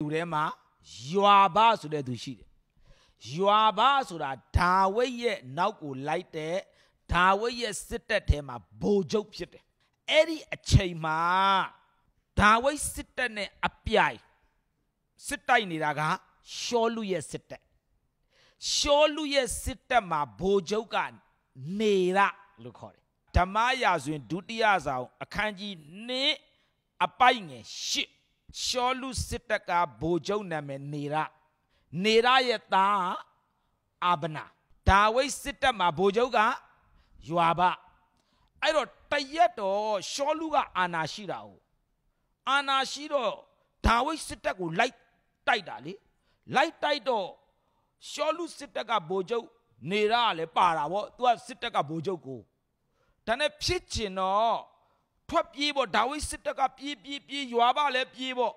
သူထဲမှာယွာဘဆိုတဲ့သူရှိတယ်ယွာဘဆိုတာဒါဝိဒ်ရဲ့နောက်ကိုလိုက်တဲ့ဒါဝိဒ်ရဲ့စစ်တပ်ထဲမှာဗိုလ်ချုပ်ဖြစ်တယ်အဲ့ဒီအချိန်မှာဒါဝိဒ်စစ်တပ်နဲ့အပြိုင်စစ်တိုက်နေတာကရှောလူရဲ့စစ်တပ်ရှောလူရဲ့စစ်တပ်မှာဗိုလ်ချုပ်ကနေရလို့ခေါ်တယ်ဓမ္မရာဇဝင်ဒုတိယဆောင်အခန်းကြီး2အပိုက်ငယ်8ရှောလူစစ်တပ်ကဗိုလ်ချုပ်နာမည်နေရနေရရဲ့သားအာဗနာဒါဝိဒ်စစ်တပ်မှာဗိုလ်ချုပ်ကယွာဘအဲ့တော့တရက်တော့ရှောလူကအာနာရှိတာ哦အာနာရှိတော့ဒါဝိဒ်စစ်တပ်ကိုလိုက်တိုက်တာလေလိုက်တိုက်တော့ရှောလူစစ်တပ်ကဗိုလ်ချုပ်နေရကလည်းပါတာဗောသူကစစ်တပ်ကဗိုလ်ချုပ်ကိုဒါနဲ့ဖြစ်ချင်တော့ထွက်ပြေးပေါ့ဒါဝိစစ်တပ်ကပြေးပြေးပြေးရွာပါလဲပြေးပေါ့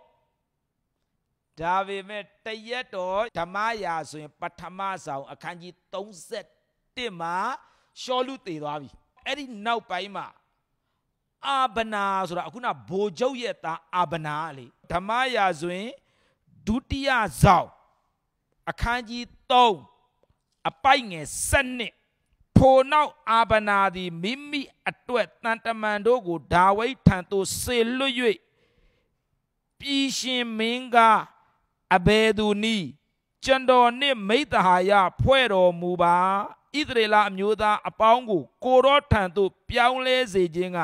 ဒါပေမဲ့တရက်တော်ဓမ္မရာဆိုရင်ပထမဆောင်အခန်းကြီး31မှာရှောလူတည်သွားပြီအဲ့ဒီနောက်ပိုင်းမှာအာဘနာဆိုတာအခုနဘိုလ်ချုပ်ရဲ့သားအာဘနာလေဓမ္မရာဆိုရင်ဒုတိယဆောင်အခန်းကြီး3အပိုက်ငယ်7ထိုနောက်အာဗနာသည်မိမိအတွက်တန်တမန်တို့ကိုဒါဝိဒ်ထံသို့စေလွတ်၍ပြည်ရှင်မင်းကအဘယ်သူနည်းကျွန်တော်နှင့်မိတ္တဟာယဖွဲ့တော်မူပါဣသရေလအမျိုးသားအပေါင်းကိုကိုရောထံသို့ပြောင်းလဲစေခြင်းက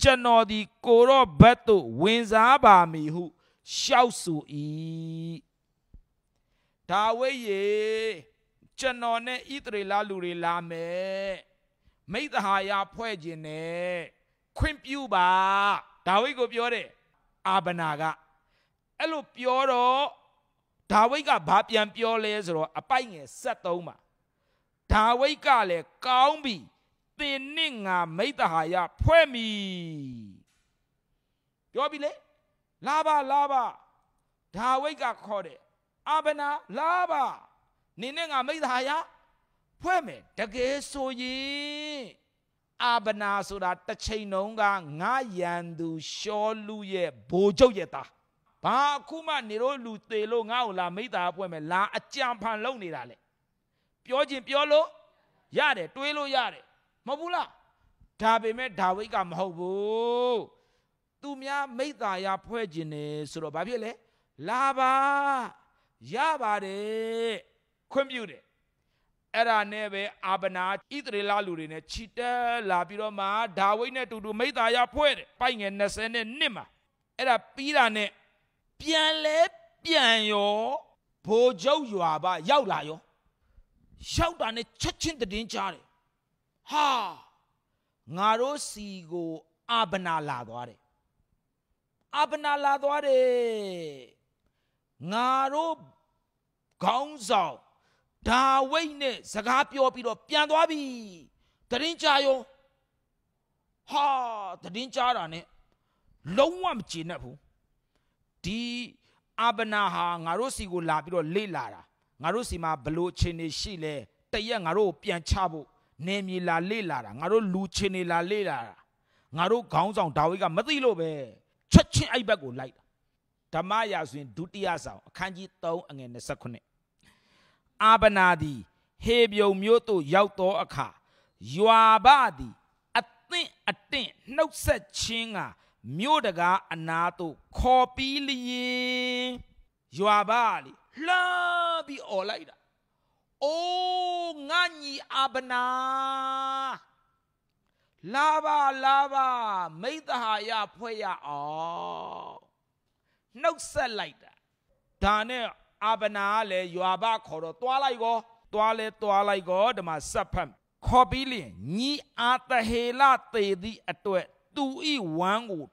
ကျွန်တော်သည်ကိုရောဘက်သို့ဝင်စားပါမည်ဟုရှောက်ဆို၏ဒါဝိဒ်ရေကျွန်တော်နဲ့ဣသရေလလူတွေလာမယ်မိသဟာယဖွဲ့ခြင်းနဲ့ခွင့်ပြုပါဒါဝိဒ်ကိုပြောတယ်အာဗနာကအဲ့လိုပြောတော့ဒါဝိဒ်ကဘာပြန်ပြောလဲဆိုတော့အပိုက်ငယ်73မှာဒါဝိဒ်ကလည်းကောင်းပြီသင်နဲ့ငါမိသဟာယဖွဲ့မိပြောပြီလေလာပါလာပါဒါဝိဒ်ကခေါ်တယ်အာဗနာလာပါနင်းနဲ့ငါမိသားအရာဖွဲ့မယ်တကယ်ဆိုရင်အာဘနာဆိုတာတစ်ချိန်လုံးကငါရန်သူရှောလူရဲ့ဘိုးချုပ်ရဲ့သားဘာအခုမှနေတော့လူသေးလို့ငါ့ကိုလာမိသားဖွဲ့မယ်လာအကြံဖန်လုပ်နေတာလေပြောချင်းပြောလို့ရတယ်တွေးလို့ရတယ်မဟုတ်ဘူးလားဒါပေမဲ့ဒါဝိတ်ကမဟုတ်ဘူးသူများမိသားရဖွဲ့ခြင်းနေဆိုတော့ဘာဖြစ်လဲလာပါရပါတယ်ခွင့်ပြုတယ်အဲ့ဒါနဲ့ပဲအာပနာဣသရေလလူတွေနဲ့ချီတက်လာပြီးတော့မှဒါဝိဒ်နဲ့တူတူမိသားရဖွဲ့တယ်ပိုက်ငယ်20နဲ့နှစ်မှာအဲ့ဒါပြီးတာနဲ့ပြန်လဲပြန်ရောဘိုလ်ချုပ်ရွာပါရောက်လာရောရောက်တာနဲ့ချက်ချင်းတည်င်းချတယ်ဟာငါတို့စီကိုအာပနာလာသွားတယ်အာပနာလာသွားတယ်ငါတို့ခေါင်းဆောင်ဒါဝိတ်နဲ့စကားပြောပြီးတော့ပြန်သွားပြီတရင်ကြာရောဟာတရင်ကြာတာနဲ့လုံးဝမကျေနပ်ဘူးဒီအဘနာဟာငါတို့စီကိုလာပြီးတော့လေ့လာတာငါတို့စီမှာဘလို့ခြေနေရှိလဲတရက်ငါတို့ပြန်ချဖို့နေမြေလာလေ့လာတာငါတို့လူခြေနေလာလေ့လာတာငါတို့ခေါင်းဆောင်ဒါဝိကမသိလို့ပဲချက်ချင်းအဲ့ဘက်ကိုလိုက်တာဓမ္မရာဆိုရင်ဒုတိယဆောင်အခန်းကြီး3အငယ်29အာဗနာသည်ဟေဗြုန်မြို့သို့ရောက်သောအခါယွာဘသည်အသင့်အတင့်နှုတ်ဆက်ခြင်းကမြို့တကားအနာသို့ခေါ်ပြီးလျင်ယွာဘလေလှပြီးအော်လိုက်တာအိုးငါညီအာဗနာလာပါလာပါမိသဟာယဖွဲ့ရအောင်နှုတ်ဆက်လိုက်တာဒါနဲ့အာပနာကလည်းယွာဘခေါ်တော့သွားလိုက်ကောသွားလဲသွားလိုက်ကောဒီမှာဆက်ဖတ်ခေါ်ပြီးလျင်ညီအာတဟေလတေသည့်အတွက်သူဤဝမ်းကို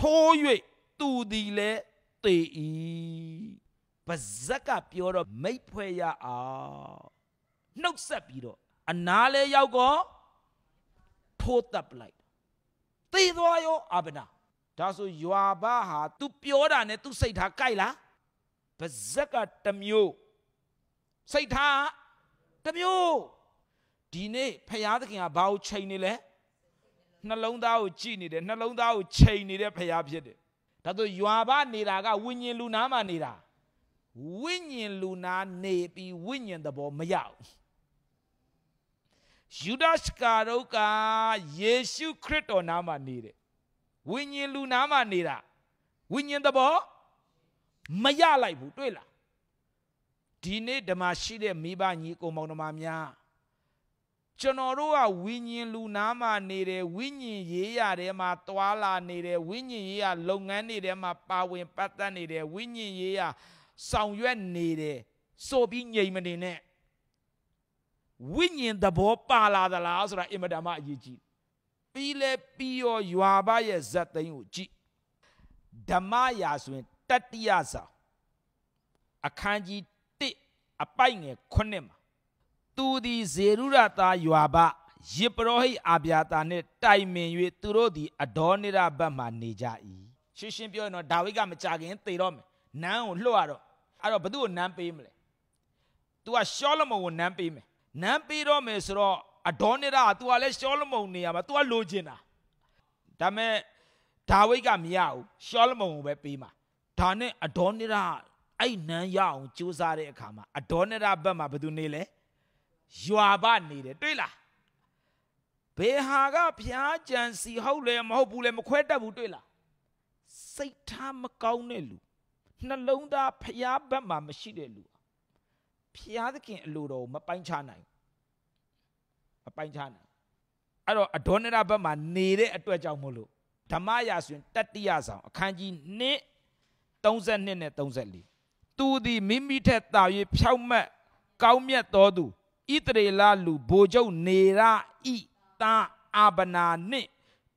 ထိုး၍သူသည်လဲတေဤပါဇက်ကပြောတော့မိတ်ဖွဲရအောင်နှုတ်ဆက်ပြီးတော့အနာလဲရောက်ကောထိုးတပ်လိုက်တေသွားရောအာပနာဒါဆိုယွာဘဟာ तू ပြောတာနဲ့ तू စိတ်ထားကြိုက်လားပါဇက်ကတမျိုးစိတ်ထားတမျိုးဒီနေ့ဖရာသခင်ကဘာကိုချိန်နေလဲနှလုံးသားကိုကြည်နေတယ်နှလုံးသားကိုချိန်နေတဲ့ဖရာဖြစ်တယ်ဒါဆိုယွာဘနေတာကဝိညာဉ်လူနာမှာနေတာဝိညာဉ်လူနာနေပြီးဝိညာဉ်သဘောမရောက်ယူဒရှ်ကာတို့ကယေရှုခရစ်တော်နာမှာနေတယ်ဝိညာဉ်လူနာမှာနေတာဝိညာဉ်သဘောမရလိုက်ဘူးတွေ့လားဒီနေ့ဓမ္မရှိတဲ့မိဘညီကိုမောင်နှမများကျွန်တော်တို့ကဝိညာဉ်လူနာမှာနေတယ်ဝိညာဉ်ရေးရတဲ့မှာတွာလာနေတယ်ဝိညာဉ်ရေးရလုပ်ငန်းတွေထဲမှာပါဝင်ပတ်သက်နေတယ်ဝိညာဉ်ရေးရဆောင်ရွက်နေတယ်ဆိုပြီးငြိမ်မနေနဲ့ဝိညာဉ်သဘောပါလာသလားဆိုတာအင်မတန်မှအရေးကြီးပြီးလဲပြီးရောရွာဘရဲ့ဇက်သိန်းကိုကြည့်ဓမ္မရာဆိုရင်တတိယစာအခန်းကြီး1အပိုက်ငယ်9မှာသူသည်ဇေရုရသားယွာဘယေပရောဟိတ်အာဗျာတာနှင့်တိုင်မင်၍သူတို့သည်အဒေါနိရဘတ်မှနေကြ၏ရှင်းရှင်းပြောရင်တော့ဒါဝိဒ်ကမကြခင်သေတော့မယ်နန်းကိုလှုပ်ရတော့အဲ့တော့ဘသူ့ကိုနန်းပေးမလဲ။ तू ကရှောလမုန်ကိုနန်းပေးမယ်။နန်းပေးတော့မယ်ဆိုတော့အဒေါနိရက तू ကလည်းရှောလမုန်နေရာမှာ तू ကလိုချင်တာ။ဒါမဲ့ဒါဝိဒ်ကမရဘူး။ရှောလမုန်ကိုပဲပေးမှာ။ဒါနဲ့အဒေါနရအဲ့နန်းရအောင်ကြိုးစားတဲ့အခါမှာအဒေါနရဘက်မှာဘယ်သူနေလဲရွာဘနေတယ်တွေ့လားဘယ်ဟာကဖျားကြံစီဟုတ်လဲမဟုတ်ဘူးလဲမခွဲတတ်ဘူးတွေ့လားစိတ်ထားမကောင်းတဲ့လူနှလုံးသားဖျားဘက်မှာမရှိတဲ့လူဖျားသခင်အလိုတော်မပိုင်းခြားနိုင်မပိုင်းခြားနိုင်အဲ့တော့အဒေါနရဘက်မှာနေတဲ့အတွက်ကြောင့်မို့လို့ဓမ္မရာဆိုရင်တတ္တိယဆောင်အခန်းကြီး1 32နဲ့34သူသည်မိမိထက်သာ၍ဖြောက်မတ်ကောင်းမြတ်တော်သူဣတရေလလူဘိုလ်ချုပ်နေရဤတာအာဗနာနှင့်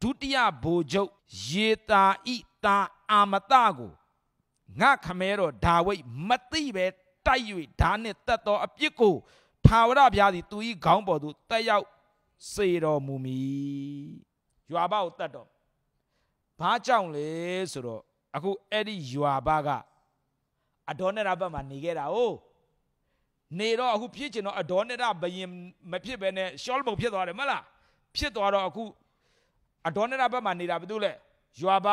ဒုတိယဘိုလ်ချုပ်ယေတာဤတာအာမတကိုငါခမဲတော်ဒါဝိတ်မသိပဲတိုက်၍ဓာနှင့်တတ်သောအပြစ်ကိုထာဝရဘုရားသည် သူ၏ခေါင်းပေါ်သို့တက်ရောက်စေတော်မူမည်ရွာဘကိုတတ်တော့ဘာကြောင့်လဲဆိုတော့အခုအဲ့ဒီယွာဘကအဒေါနရဘတ်မှာနေခဲ့တာ哦နေတော့အခုဖြစ်ချင်တော့အဒေါနရဘယင်မဖြစ်ပဲနဲ့ရှောလမုန်ဖြစ်သွားတယ်မဟုတ်လားဖြစ်သွားတော့အခုအဒေါနရဘတ်မှာနေတာဘာလို့လဲယွာဘ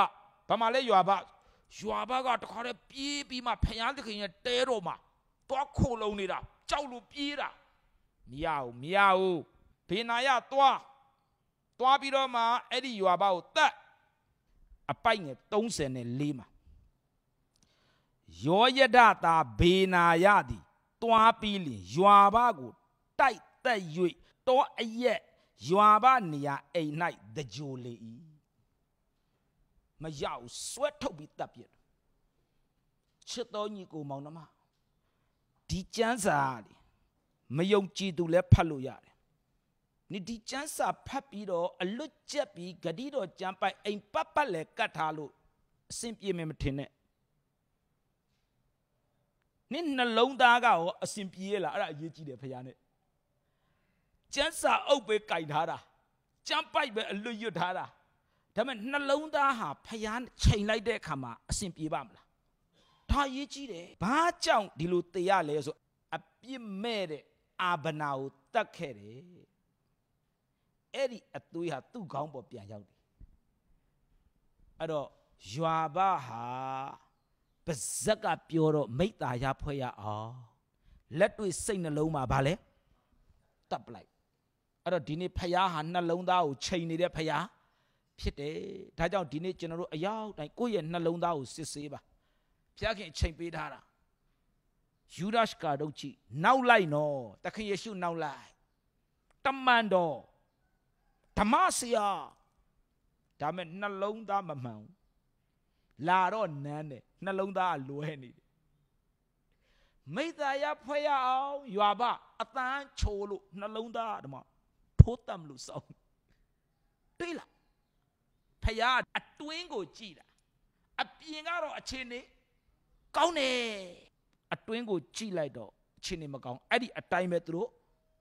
ဗမာလဲယွာဘယွာဘကတခါတည်းပြေးပြီးမှဖျားသခင်ရဲ့တဲတော်မှာသွားခိုလုံနေတာကြောက်လို့ပြေးတာမရဘူးမရဘူးဘေနာယသွားသွားပြီးတော့မှအဲ့ဒီယွာဘကိုတတ်အပိုက်ငယ်34မှာယောယဒတာဘေနာယသည်တွားပြီးလင်ရွာဘကိုတိုက်တက်၍တောအရက်ရွာဘနေရာအိမ်၌တကြိုလေ၏မရောက်ဆွဲထုတ်ပြီးတပ်ပြစ်ချစ်တော်ညီကိုမောင်နှမဒီကျမ်းစာလေမယုံကြည်သူလည်းဖတ်လို့ရတယ်နိဒီကျန်းစာဖတ်ပြီးတော့အလွတ်ကျက်ပြီးဂတိတော်ကျမ်းပိုက်အိမ်ပတ်ပတ်လဲကတ်ထားလို့အဆင်ပြေမယ်မထင်နဲ့နင့်နှလုံးသားကရောအဆင်ပြေလားအဲ့ဒါအရေးကြီးတယ်ဖခင်နဲ့ကျန်းစာအုပ်ပဲကြိုက်ထားတာကျန်းပိုက်ပဲအလွတ်ရွတ်ထားတာဒါပေမဲ့နှလုံးသားဟာဖျားချိန်လိုက်တဲ့အခါမှာအဆင်ပြေပါမလားဒါရေးကြီးတယ်ဘာကြောင့်ဒီလိုတေရလဲဆိုအပြစ်မဲ့တဲ့အာဘနာကိုတတ်ခဲ့တယ်အဲ့ဒီအသွေးဟာသူ့ခေါင်းပေါ်ပြန်ရောက်တယ်အဲ့တော့ယွာဘဟာပါဇက်ကပြောတော့မိတ္တာရဖွဲ့ရအောင်လက်တွေ့စိတ်နှလုံးမှာဗာလဲတပ်ပလိုက်အဲ့တော့ဒီနေ့ဖယားဟာနှလုံးသားကိုချိန်နေတဲ့ဖယားဖြစ်တယ်ဒါကြောင့်ဒီနေ့ကျွန်တော်တို့အရောက်တိုင်းကိုယ့်ရဲ့နှလုံးသားကိုစစ်ဆေးပါဖျားခင်ချိန်ပေးထားတာယူဒရှ်ကာတို့ကြည့်နောက်လိုက်နော်တခင်ယေရှုနောက်လိုက်တမန်တော်ဓမ္မဆရာဒါမဲ့နှလုံးသားမမှန်ဘူးလာတော့နန်းတယ်နှလုံးသားကလွဲနေတယ်မိသားရဖွဲ့ရအောင်ရွာပအတန်းချိုးလို့နှလုံးသားဓမ္မထိုးတတ်မလို့စောင်းတွေးလားဖယားအတွင်းကိုကြည်တာအပြင်ကတော့အခြေအနေကောင်းတယ်အတွင်းကိုကြည်လိုက်တော့အခြေအနေမကောင်းအဲ့ဒီအတိုင်းပဲသူတို့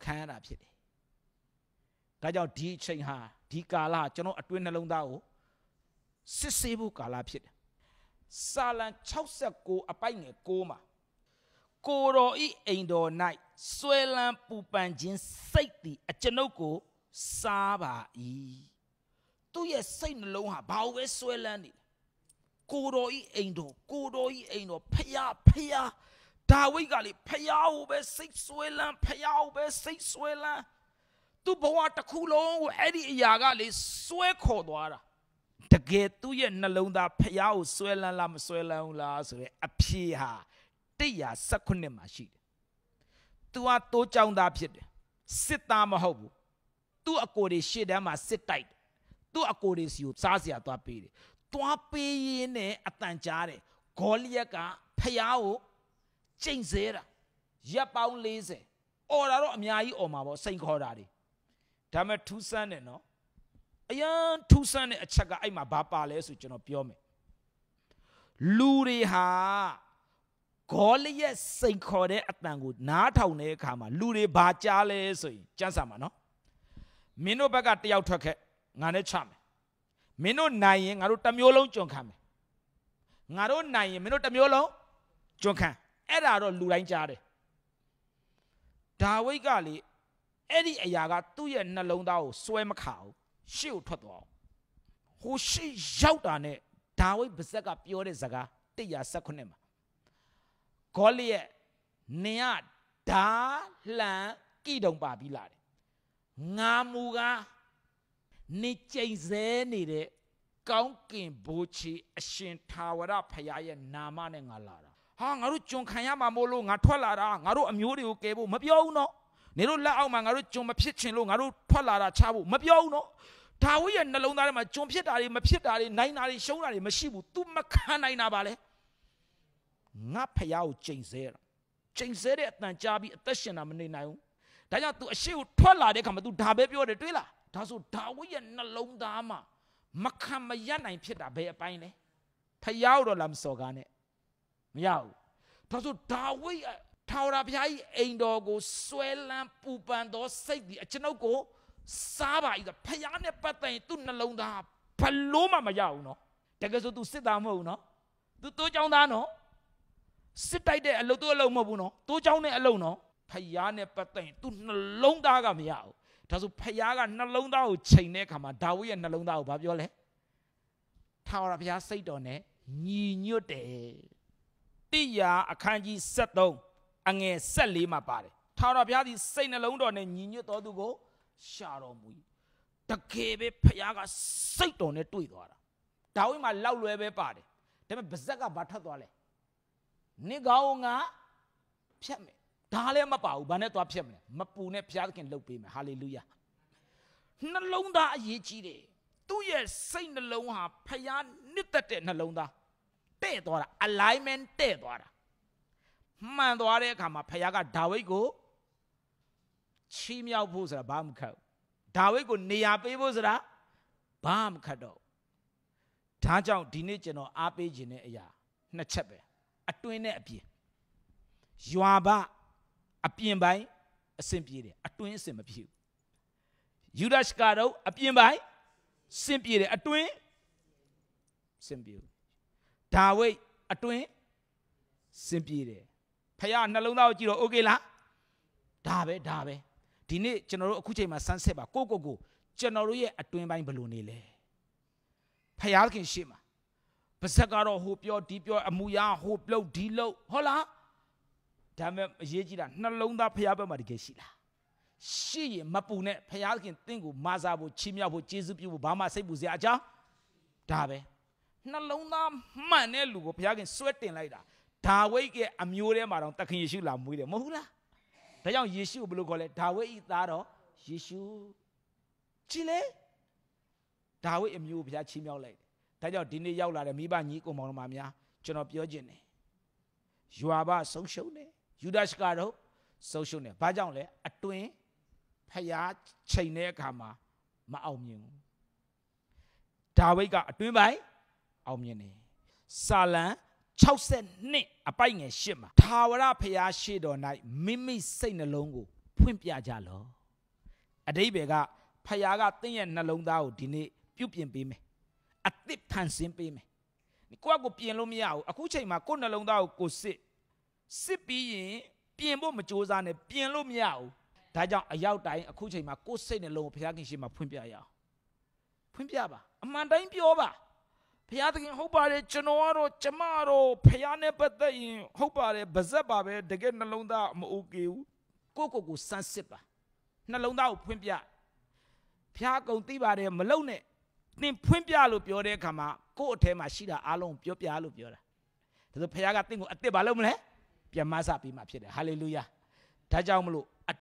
ခံရတာဖြစ်တယ်ဒါကြောင့်ဒီအချိန်ဟာဒီကာလကျွန်တော်အတွင်းနှလုံးသားကိုစစ်ဆေးဖို့ကာလဖြစ်တယ်။စာလံ69အပိုက်ငယ်6မှာကိုတော်ဤအိမ်တော်၌ဆွဲလန်းပူပန်ခြင်းစိတ်သည်အကျွန်ုပ်ကိုစားပါ၏သူ့ရဲ့စိတ်နှလုံးဟာဘာလို့ပဲဆွဲလန်းနေလဲကိုတော်ဤအိမ်တော်ကိုတော်ဤအိမ်တော်ဖျားဖျားဒါဝိတ်ကလေဖျားကိုပဲစိတ်ဆွဲလန်းဖျားကိုပဲစိတ်ဆွဲလန်းသူ့ဘဝတစ်ခုလုံးကိုအဲ့ဒီအရာကလေစွဲခေါ်သွားတာတကယ်သူ့ရဲ့နှလုံးသားဖျားကိုစွဲလန်းလားမစွဲလန်းဘူးလားဆိုတဲ့အဖြေဟာ119မှာရှိတယ်။ तू ဟာတိုးကြောင်သားဖြစ်တယ်။စစ်သားမဟုတ်ဘူး။ तू အကိုတွေရှေ့တန်းမှာစစ်တိုက်တယ်။ तू အကိုတွေစီကိုစားစရာသွားပေးတယ်။သွားပေးရင်းနဲ့အတန်ကြားတယ်။ဂေါလိယက်ကဖျားကိုကျိန်ဆဲတာရက်ပေါင်း40။អော်တာတော့အများကြီးអော်မှာပေါ့စိန်ခေါ်တာတွေ။ဒါမဲ့ထူးဆန်းတယ်နော်အရန်ထူးဆန်းတဲ့အချက်ကအဲ့မှာဘာပါလဲဆိုကျွန်တော်ပြောမယ်လူတွေဟာဂေါလိယက်စိန်ခေါ်တဲ့အတန်ကို နားထောင်တဲ့အခါမှာ လူတွေဘာကြားလဲဆိုရင်စမ်းစာမှာနော်မင်းတို့ဘက်ကတယောက်ထွက်ခဲ့ငါနဲ့ချမယ်မင်းတို့နိုင်ရင်ငါတို့တစ်မျိုးလုံးကြွန်ခံမယ်ငါတို့နိုင်ရင်မင်းတို့တစ်မျိုးလုံးကြွန်ခံအဲ့ဒါတော့လူတိုင်းကြားတယ်ဒါဝိတ်ကလေအဲ့ဒီအရာကသူ့ရဲ့နှလုံးသားကိုစွဲမခါဘူးရှေ့ကိုထွက်သွားအောင်ဟိုရှေ့ရောက်တာနဲ့ဒါဝိဗဇက်ကပြောတဲ့စကား119မှာဂေါလိယက်နင်ကဒါလှန်ကိတုံပါပြီးလာတယ်ငါမူကနေကြိမ်စဲနေတဲ့ကောင်းကင်ဘိုးချီအရှင်သာဝရဖရာရဲ့နာမနဲ့ငါလာတာဟာငါတို့ကြုံခံရမှာမို့လို့ငါထွက်လာတာငါတို့အမျိုးတွေကိုကယ်ဖို့မပြောဘူးနော်နေတို့လက်အောက်မှာငါတို့ဂျုံမဖြစ်ချင်လို့ငါတို့ထွက်လာတာချဖို့မပြောဘူးနော်ဒါဝိရဲ့နှလုံးသားထဲမှာဂျုံဖြစ်တာတွေမဖြစ်တာတွေနိုင်တာတွေရှုံးတာတွေမရှိဘူး။ तू မခံနိုင်တာပါလေ။ငါဖះကိုချိန်ဆဲတာ။ချိန်ဆဲတဲ့အတန်ကြားပြီးအသက်ရှင်တာမနေနိုင်ဘူး။ဒါကြောင့် तू အရှိကိုထွက်လာတဲ့အခါမှာ तू ဒါပဲပြောတယ်တွေးလား။ဒါဆိုဒါဝိရဲ့နှလုံးသားမှာမခံမရနိုင်ဖြစ်တာဘယ်အပိုင်းလဲ။ဖះကိုတော့လာမစော်ကားနဲ့။မရဘူး။ဒါဆိုဒါဝိထာဝရဘုရား၏အိမ်တော်ကိုဆွဲလန်းပူပန်သောစိတ်သည်အကျွန်ုပ်ကိုစားပါ၏ဆိုဘုရားနဲ့ပတ်သက်ရင်သူ့နှလုံးသားဘလို့မှမရဘူးနော်တကယ်ဆိုသူစစ်သားမဟုတ်ဘူးနော်သူတိုးချောင်းသားနော်စစ်တိုက်တဲ့အလုပ်သူ့အလုပ်မဟုတ်ဘူးနော်တိုးချောင်းတဲ့အလုပ်နော်ဖယားနဲ့ပတ်သက်ရင်သူနှလုံးသားကမရဘူးဒါဆိုဖယားကနှလုံးသားကိုချိန်တဲ့အခါမှာဒါဝိရဲ့နှလုံးသားကိုဘာပြောလဲထာဝရဘုရားစိတ်တော်နဲ့ညီညွတ်တယ်တိယာအခန်းကြီး73အငယ်၁၄မှာပါတယ်ထာဝရဘုရားသည်စိတ်နှလုံးတော်နဲ့ညီညွတ်တော်သူကိုရှာတော်မူ၏တကယ်ပဲဘုရားကစိတ်တော်နဲ့တွေ့သွားတာဒါဝိမှာလောက်လွယ်ပဲပါတယ်ဒါပေမဲ့ဗဇက်ကဘာထွက်သွားလဲနေကောင်ကဖြတ်မယ်ဒါလည်းမပါဘူးဘာနဲ့သွားဖြတ်မလဲမပူနဲ့ဘုရားသခင်လှုပ်ပေးမယ်ဟာလေလုယာနှလုံးသားအရေးကြီးတယ်သူ့ရဲ့စိတ်နှလုံးဟာဖျားနစ်သက်တဲ့နှလုံးသားတဲ့သွားတာ alignment တဲ့သွားတာမှန်သွားတဲ့အခါမှာဖခင်ကဒါဝိဒ်ကိုချီးမြှောက်ဖို့ဆိုတာဘာမှမခက်ဒါဝိဒ်ကိုနေရာပေးဖို့ဆိုတာဘာမှမခက်တော့ဒါကြောင့်ဒီနေ့ကျွန်တော်အားပေးခြင်းတဲ့အရာနှစ်ချက်ပဲအတွင်းနဲ့အပြင်ရွာဘအပြင်ပိုင်းအဆင်ပြေတယ်အတွင်းအဆင်မပြေဘူးယူဒရှကတော့အပြင်ပိုင်းစင်ပြေတယ်အတွင်းစင်ပြေဘူးဒါဝိတ်အတွင်းစင်ပြေတယ်ဖះနှလုံးသားကိုကြည့်တော့ okay လားဒါပဲဒါပဲဒီနေ့ကျွန်တော်တို့အခုချိန်မှာဆန်းစစ်ပါကိုကိုကိုကျွန်တော်တို့ရဲ့အတွင်းပိုင်းဘယ်လိုနေလဲဖះခင်ရှေ့မှာပါဇက်ကတော့ဟိုပြောဒီပြောအမှုရာဟိုပြုတ်ဒီလုတ်ဟုတ်လားဒါမဲ့အရေးကြီးတာနှလုံးသားဖះဘက်မှာတကယ်ရှိလားရှိရင်မပူနဲ့ဖះခင်တင့်ကိုမာစာဖို့ချီးမြှောက်ဖို့ကျေးဇူးပြုဖို့ဘာမှစိတ်ပူစရာအကြောင်းဒါပဲနှလုံးသားမှန်တဲ့လူကိုဘုရားခင်စွဲတင်လိုက်တာဒါဝိဒ်ရဲ့အမျိုးထဲမှာတော့သခင်ယေရှုလာမွေးတယ်မဟုတ်လားဒါကြောင့်ယေရှုဘယ်လိုခေါ်လဲဒါဝိဒ်ဤသားတော်ယေရှုကြည်လေဒါဝိဒ်အမျိုးဘုရားချီးမြှောက်လိုက်တယ်ဒါကြောင့်ဒီနေ့ရောက်လာတဲ့မိဘညီကိုမောင်တို့မများကျွန်တော်ပြောခြင်းတယ်ယွာဘဆုံးရှုံးတယ်ယူဒရှကတော့ဆုံးရှုံးတယ်ဘာကြောင့်လဲအတွင်ဖျားချိန်တဲ့အခါမှာမအောင်မြင်ဘူးဒါဝိဒ်ကအတွင်ပိုင်းအောင်မြင်တယ်ဆာလံ62အပိုက်ငယ်8မှာထာဝရဘုရားရှိတော်၌မိမိစိတ်နှလုံးကိုဖွင့်ပြကြလောအတိဘယ်ကဖယားကတင့်ရဲ့နှလုံးသားကိုဒီနေ့ပြုတ်ပြင်ပေးမယ်အသစ်ဖန်ဆင်းပေးမယ်ကိုကကိုပြင်လို့မရဘူးအခုချိန်မှာကိုနှလုံးသားကိုကိုစစ်စစ်ပြီးရင်ပြင်ဖို့မကြိုးစားနဲ့ပြင်လို့မရဘူးဒါကြောင့်အရောက်တိုင်းအခုချိန်မှာကိုစိတ်နှလုံးကိုဖယားခင်ရှိမှဖွင့်ပြရအောင်ဖွင့်ပြပါအမှန်တိုင်းပြောပါဖျားသခင်ဟုတ်ပါတယ်ကျွန်တော်ကတော့ကျမတော့ဖျားနဲ့ပတ်သက်ရင်ဟုတ်ပါတယ်ဗဇက်ပါပဲတကယ်နှလုံးသားမအိုကေဘူးကိုကိုကိုစမ်းစစ်ပါနှလုံးသားကိုဖွင့်ပြဖျားကုံသိပါတယ်မလုံနဲ့သင်ဖွင့်ပြလို့ပြောတဲ့အခါမှာကို့အထဲမှာရှိတာအားလုံးပြောပြလို့ပြောတာဒါဆိုဖျားကသင်ကိုအစ်စ်ဘာလို့မလဲပြန်မဆပ်ပြီးမှဖြစ်တယ်ဟာလေလုယာဒါကြောင့်မလို့